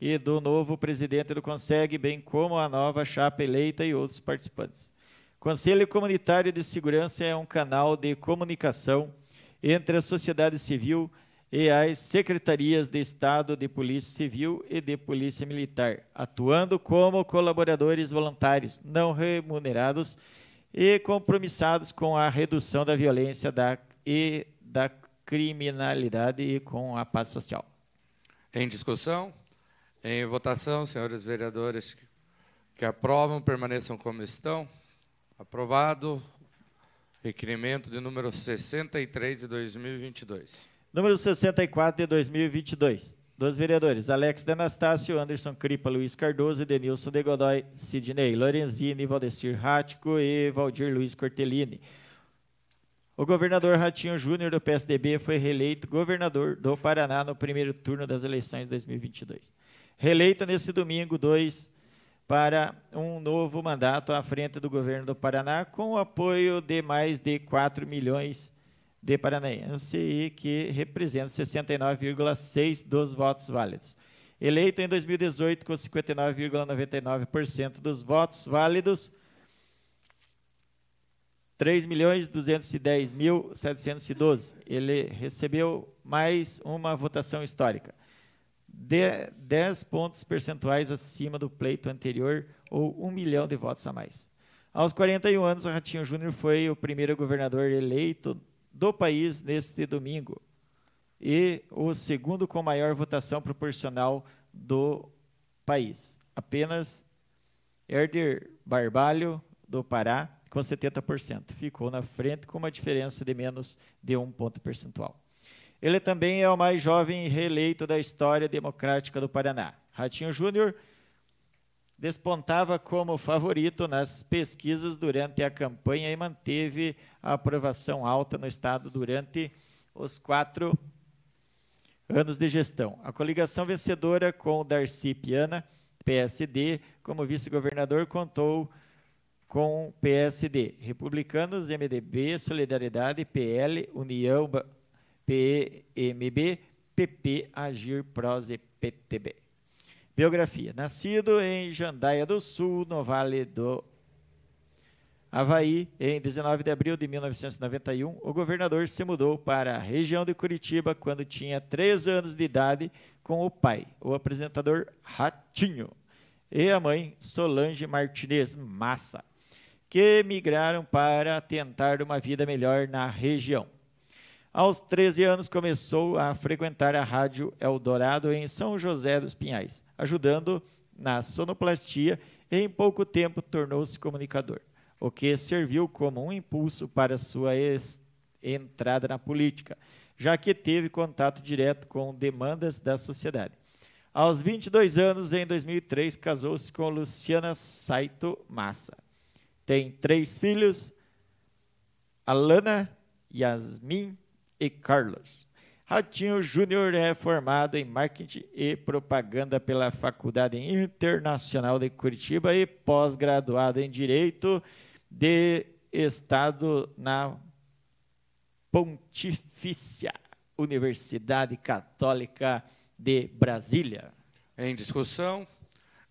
e do novo presidente do CONSEG, bem como a nova chapa eleita e outros participantes. Conselho Comunitário de Segurança é um canal de comunicação entre a sociedade civil e as secretarias de Estado de Polícia Civil e de Polícia Militar, atuando como colaboradores voluntários não remunerados e compromissados com a redução da violência da, e da criminalidade e com a paz social. Em discussão? Em votação, senhores vereadores que aprovam, permaneçam como estão. Aprovado. Requerimento de número 63 de 2022. Número 64 de 2022. Dos vereadores, Alex de Anastácio, Anderson Cripa, Luiz Cardoso, Denilson de Godoy, Sidney Lorenzini, Valdecir Rático e Valdir Luiz Cortellini. O governador Ratinho Júnior do PSDB foi reeleito governador do Paraná no primeiro turno das eleições de 2022. Reeleito nesse domingo 2 para um novo mandato à frente do governo do Paraná, com o apoio de mais de 4 milhões de de paranaense e que representa 69,6% dos votos válidos. Eleito em 2018 com 59,99% dos votos válidos, 3.210.712. Ele recebeu mais uma votação histórica. De 10 pontos percentuais acima do pleito anterior, ou 1 milhão de votos a mais. Aos 41 anos, o Ratinho Júnior foi o primeiro governador eleito do país neste domingo e o segundo com maior votação proporcional do país. Apenas Herder Barbalho, do Pará, com 70%. Ficou na frente com uma diferença de menos de um ponto percentual. Ele também é o mais jovem reeleito da história democrática do Paraná. Ratinho Júnior despontava como favorito nas pesquisas durante a campanha e manteve a aprovação alta no Estado durante os quatro anos de gestão. A coligação vencedora com Darcy Piana, PSD, como vice-governador, contou com PSD, Republicanos, MDB, Solidariedade, PL, União, PMB, PP, Agir, PROS e PTB. Biografia. Nascido em Jandaia do Sul, no Vale do Havaí, em 19 de abril de 1991, o governador se mudou para a região de Curitiba quando tinha três anos de idade com o pai, o apresentador Ratinho, e a mãe Solange Martinez Massa, que migraram para tentar uma vida melhor na região. Aos 13 anos começou a frequentar a Rádio Eldorado em São José dos Pinhais, ajudando na sonoplastia e em pouco tempo tornou-se comunicador, o que serviu como um impulso para sua entrada na política, já que teve contato direto com demandas da sociedade. Aos 22 anos, em 2003, casou-se com Luciana Saito Massa. Tem três filhos, Alana, Yasmin e Carlos. Ratinho Júnior é formado em marketing e propaganda pela Faculdade Internacional de Curitiba e pós-graduado em Direito de Estado na Pontifícia Universidade Católica de Brasília. Em discussão,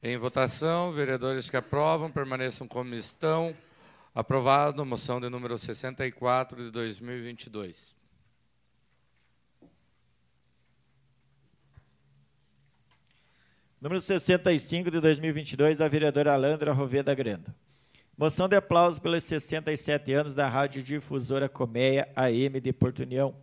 em votação, vereadores que aprovam permaneçam como estão. Aprovado, moção de número 64 de 2022. número 65 de 2022, da vereadora Alandra Roveda Grando. Moção de aplauso pelos 67 anos da Rádio Difusora Colmeia AM de Porto União.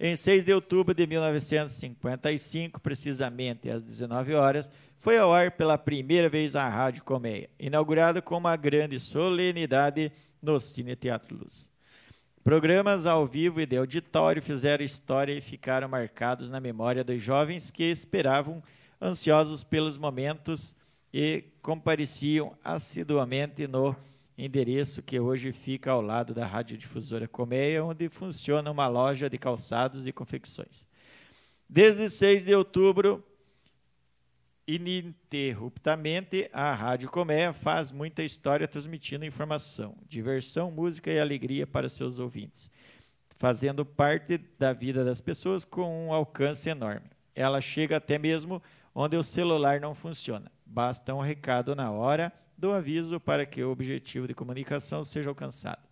Em 6 de outubro de 1955, precisamente às 19 horas, foi ao ar pela primeira vez a Rádio Coméia, inaugurada com uma grande solenidade no Cine Teatro Luz. Programas ao vivo e de auditório fizeram história e ficaram marcados na memória dos jovens que esperavam ansiosos pelos momentos e compareciam assiduamente no endereço que hoje fica ao lado da radiodifusora Colmeia, onde funciona uma loja de calçados e confecções. Desde 6 de outubro, ininterruptamente, a Rádio Colmeia faz muita história transmitindo informação, diversão, música e alegria para seus ouvintes, fazendo parte da vida das pessoas com um alcance enorme. Ela chega até mesmo onde o celular não funciona. Basta um recado na hora do aviso para que o objetivo de comunicação seja alcançado.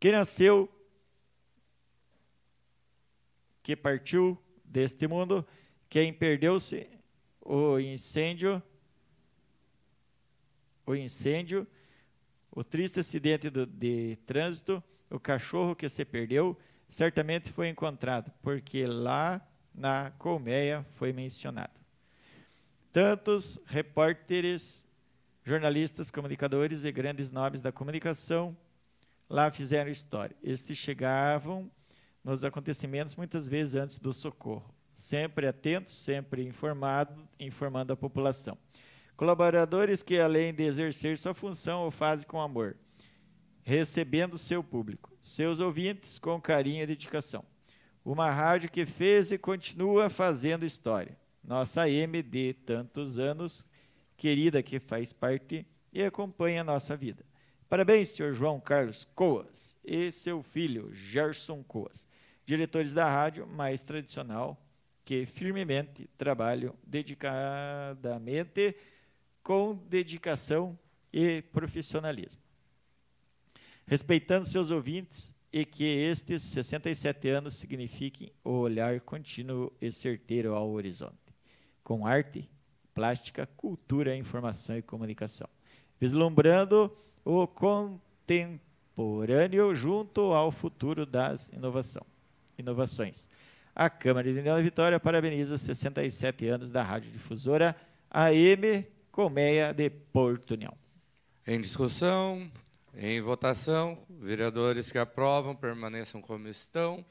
Quem nasceu, que partiu deste mundo, quem perdeu-se, o incêndio, o incêndio, o triste acidente do, de trânsito, o cachorro que se perdeu, certamente foi encontrado, porque lá na colmeia foi mencionado. Tantos repórteres, jornalistas, comunicadores e grandes nomes da comunicação lá fizeram história. Estes chegavam nos acontecimentos muitas vezes antes do socorro, sempre atentos, sempre informado, informando a população. Colaboradores que, além de exercer sua função, o fazem com amor, recebendo seu público, seus ouvintes com carinho e dedicação. Uma rádio que fez e continua fazendo história nossa MD de tantos anos, querida que faz parte e acompanha a nossa vida. Parabéns, senhor João Carlos Coas e seu filho, Gerson Coas, diretores da rádio mais tradicional, que firmemente trabalham dedicadamente com dedicação e profissionalismo. Respeitando seus ouvintes e que estes 67 anos signifiquem o olhar contínuo e certeiro ao horizonte com arte, plástica, cultura, informação e comunicação, vislumbrando o contemporâneo junto ao futuro das inovação, inovações. A Câmara de União Vitória parabeniza 67 anos da radiodifusora AM Colmeia de Porto União. Em discussão, em votação, vereadores que aprovam permaneçam como estão.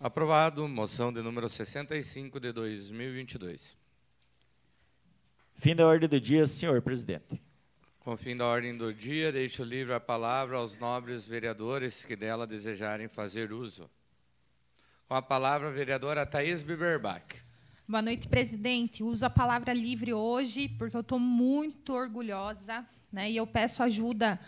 Aprovado, moção de número 65 de 2022. Fim da ordem do dia, senhor presidente. Com o fim da ordem do dia, deixo livre a palavra aos nobres vereadores que dela desejarem fazer uso. Com a palavra, a vereadora Thaís Biberbach. Boa noite, presidente. Uso a palavra livre hoje porque eu estou muito orgulhosa né, e eu peço ajuda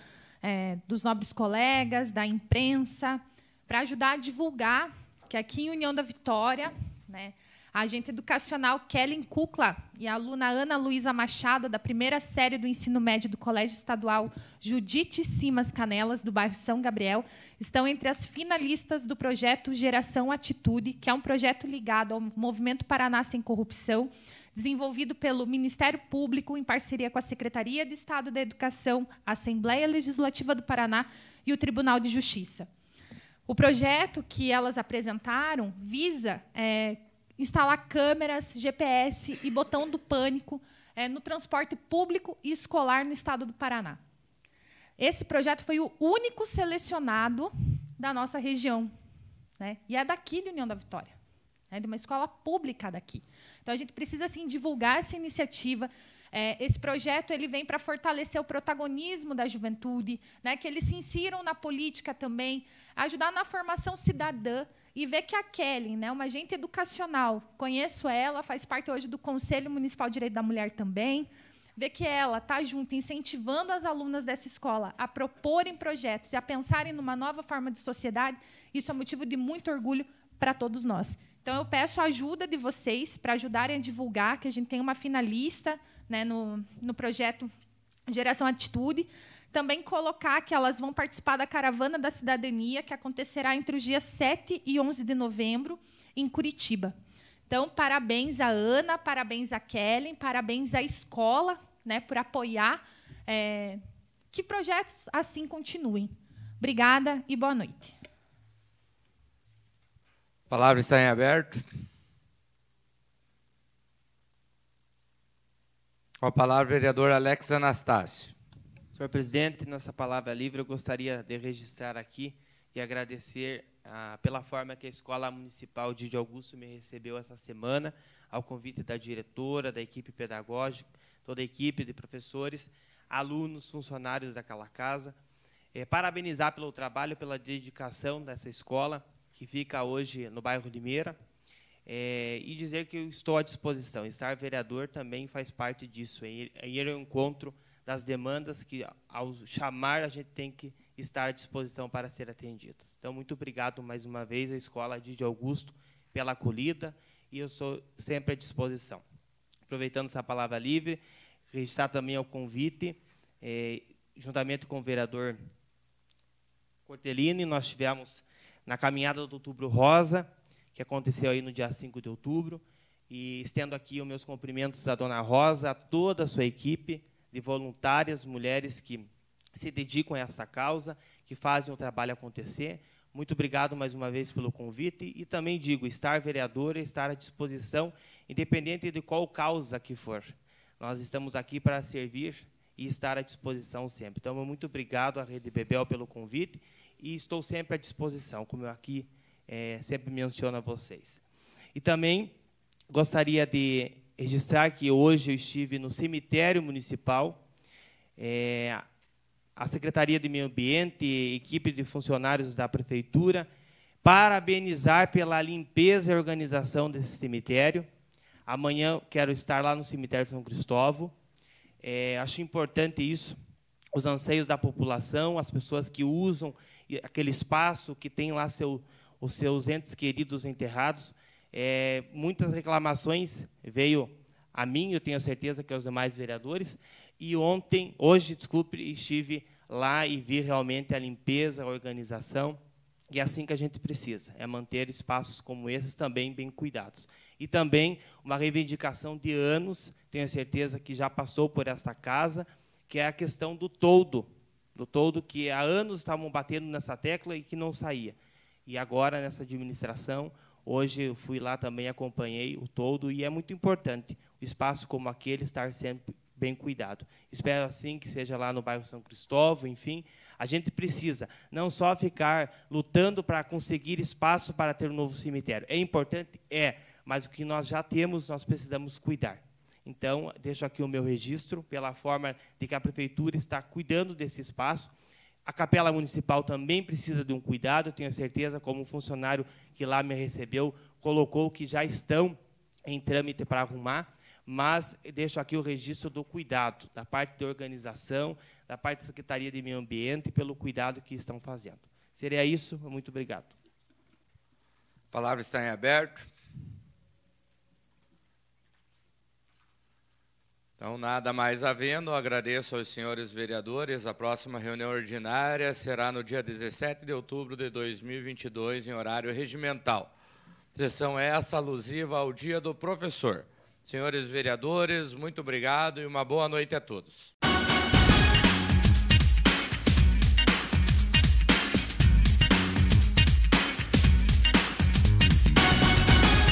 é, dos nobres colegas, da imprensa, para ajudar a divulgar que aqui em União da Vitória, né, a agente educacional Kellen Kukla e a aluna Ana Luísa Machado, da primeira série do ensino médio do Colégio Estadual Judite Simas Canelas, do bairro São Gabriel, estão entre as finalistas do projeto Geração Atitude, que é um projeto ligado ao Movimento Paraná Sem Corrupção, desenvolvido pelo Ministério Público em parceria com a Secretaria de Estado da Educação, a Assembleia Legislativa do Paraná e o Tribunal de Justiça. O projeto que elas apresentaram visa é, instalar câmeras, GPS e botão do pânico é, no transporte público e escolar no estado do Paraná. Esse projeto foi o único selecionado da nossa região. Né? E é daqui de União da Vitória, né? de uma escola pública daqui. Então, a gente precisa assim, divulgar essa iniciativa, é, esse projeto ele vem para fortalecer o protagonismo da juventude, né, que eles se insiram na política também, ajudar na formação cidadã e ver que a Kelly, né, uma agente educacional, conheço ela, faz parte hoje do Conselho Municipal de Direito da Mulher também, ver que ela está junto, incentivando as alunas dessa escola a proporem projetos e a pensarem numa nova forma de sociedade, isso é motivo de muito orgulho para todos nós. Então, eu peço a ajuda de vocês para ajudarem a divulgar, que a gente tem uma finalista né, no, no projeto Geração Atitude. Também colocar que elas vão participar da Caravana da Cidadania, que acontecerá entre os dias 7 e 11 de novembro, em Curitiba. Então, parabéns à Ana, parabéns à Kellen, parabéns à escola né, por apoiar é, que projetos assim continuem. Obrigada e boa noite. A palavra está em aberto. Com a palavra, vereador Alex Anastácio. Senhor presidente, nossa palavra livre, eu gostaria de registrar aqui e agradecer ah, pela forma que a Escola Municipal de Augusto me recebeu essa semana, ao convite da diretora, da equipe pedagógica, toda a equipe de professores, alunos, funcionários daquela casa. Eh, parabenizar pelo trabalho, pela dedicação dessa escola, que fica hoje no bairro de Meira é, e dizer que eu estou à disposição. Estar vereador também faz parte disso, é ir, ao encontro das demandas que, ao chamar, a gente tem que estar à disposição para ser atendidas. Então, muito obrigado mais uma vez à Escola de Augusto pela acolhida e eu sou sempre à disposição. Aproveitando essa palavra livre, registrar também o convite, é, juntamente com o vereador Cortelini, nós tivemos na caminhada do Outubro Rosa que aconteceu aí no dia 5 de outubro. E estendo aqui os meus cumprimentos à Dona Rosa, a toda a sua equipe de voluntárias, mulheres que se dedicam a essa causa, que fazem o trabalho acontecer. Muito obrigado mais uma vez pelo convite e também digo, estar vereadora, estar à disposição, independente de qual causa que for. Nós estamos aqui para servir e estar à disposição sempre. Então, muito obrigado à Rede Bebel pelo convite e estou sempre à disposição, como eu aqui é, sempre menciono a vocês. E também gostaria de registrar que hoje eu estive no cemitério municipal. É, a Secretaria de Meio Ambiente, equipe de funcionários da Prefeitura, parabenizar pela limpeza e organização desse cemitério. Amanhã quero estar lá no cemitério São Cristóvão. É, acho importante isso, os anseios da população, as pessoas que usam aquele espaço que tem lá seu, os seus entes queridos enterrados. É, muitas reclamações veio a mim, eu tenho certeza que aos demais vereadores. E ontem, hoje, desculpe, estive lá e vi realmente a limpeza, a organização. E é assim que a gente precisa, é manter espaços como esses também bem cuidados. E também uma reivindicação de anos, tenho certeza que já passou por esta casa, que é a questão do todo, do todo que há anos estavam batendo nessa tecla e que não saía. E agora, nessa administração, hoje eu fui lá também, acompanhei o todo, e é muito importante o espaço como aquele estar sempre bem cuidado. Espero, assim, que seja lá no bairro São Cristóvão, enfim. A gente precisa não só ficar lutando para conseguir espaço para ter um novo cemitério. É importante? É. Mas o que nós já temos, nós precisamos cuidar. Então, deixo aqui o meu registro pela forma de que a prefeitura está cuidando desse espaço. A Capela Municipal também precisa de um cuidado, tenho certeza, como o funcionário que lá me recebeu colocou que já estão em trâmite para arrumar, mas deixo aqui o registro do cuidado, da parte de organização, da parte da Secretaria de Meio Ambiente, pelo cuidado que estão fazendo. Seria isso, muito obrigado. A palavra está em aberto. Então, nada mais havendo, agradeço aos senhores vereadores. A próxima reunião ordinária será no dia 17 de outubro de 2022, em horário regimental. Sessão essa alusiva ao Dia do Professor. Senhores vereadores, muito obrigado e uma boa noite a todos.